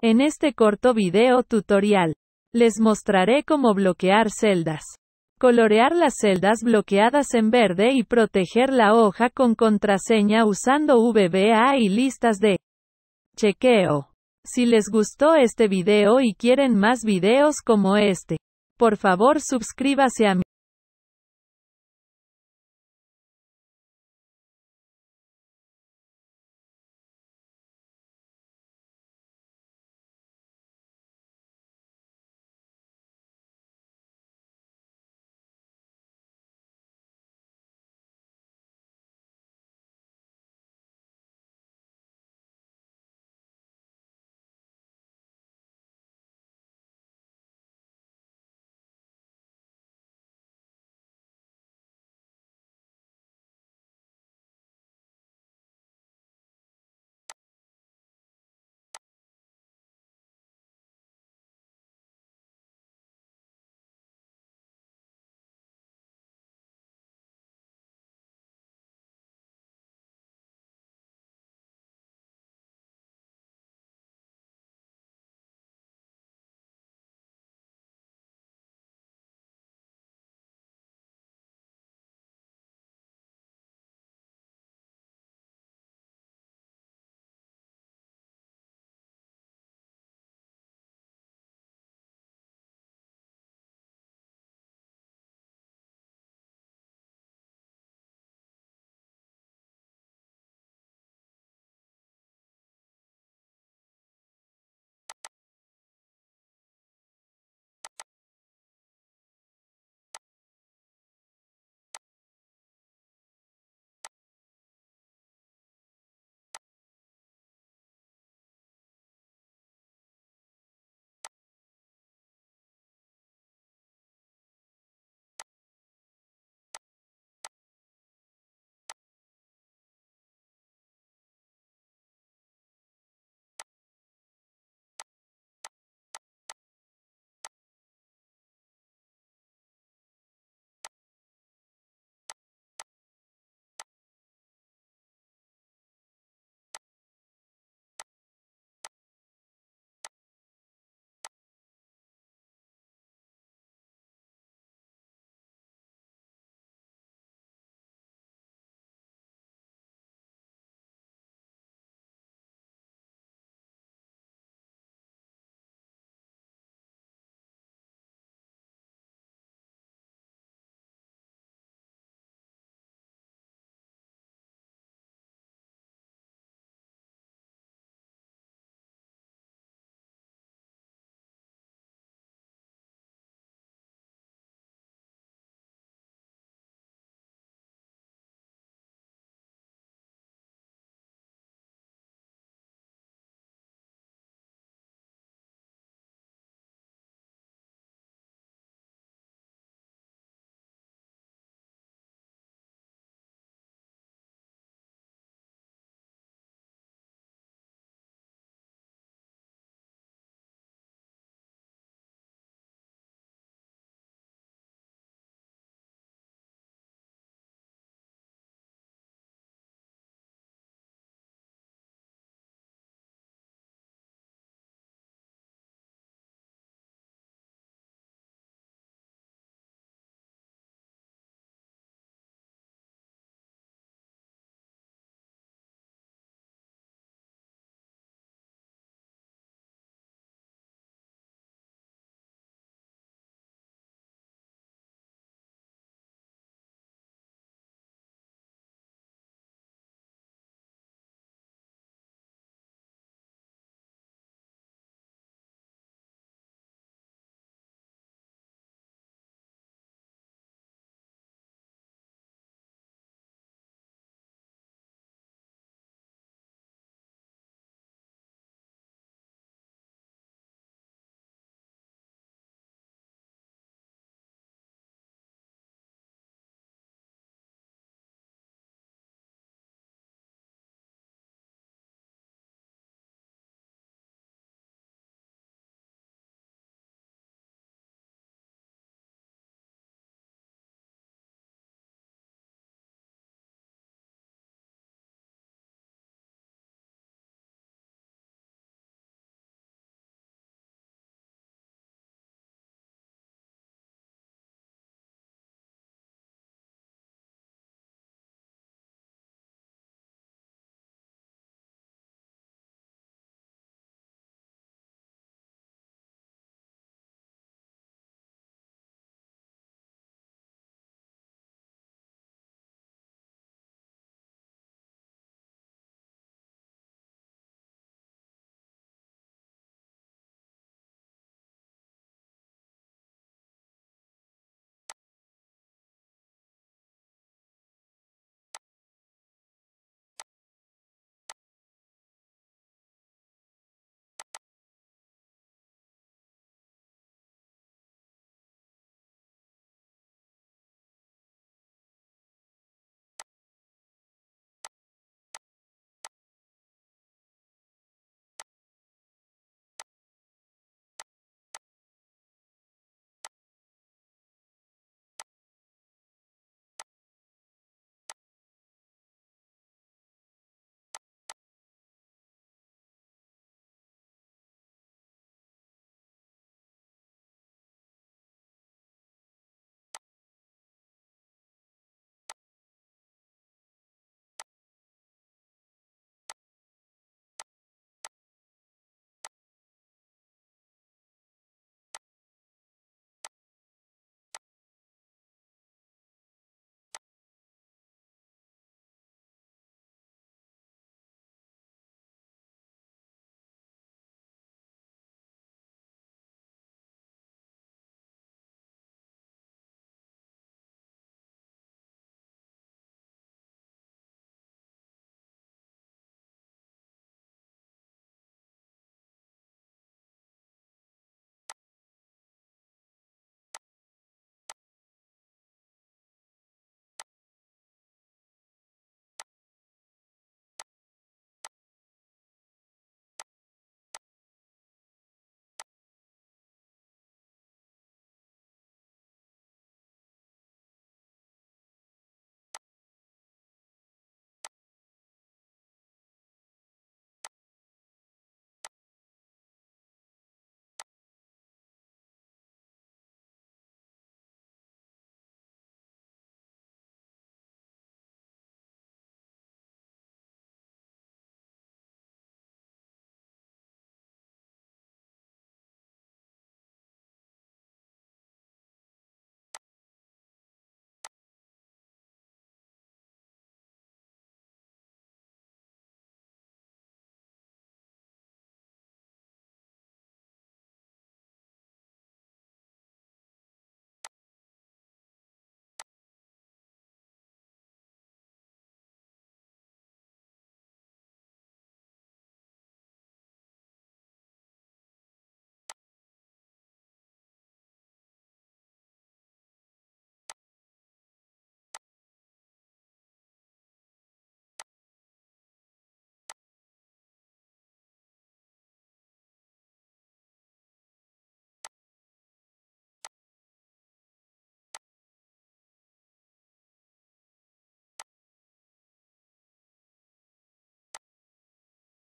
En este corto video tutorial, les mostraré cómo bloquear celdas. Colorear las celdas bloqueadas en verde y proteger la hoja con contraseña usando VBA y listas de chequeo. Si les gustó este video y quieren más videos como este, por favor suscríbase a mi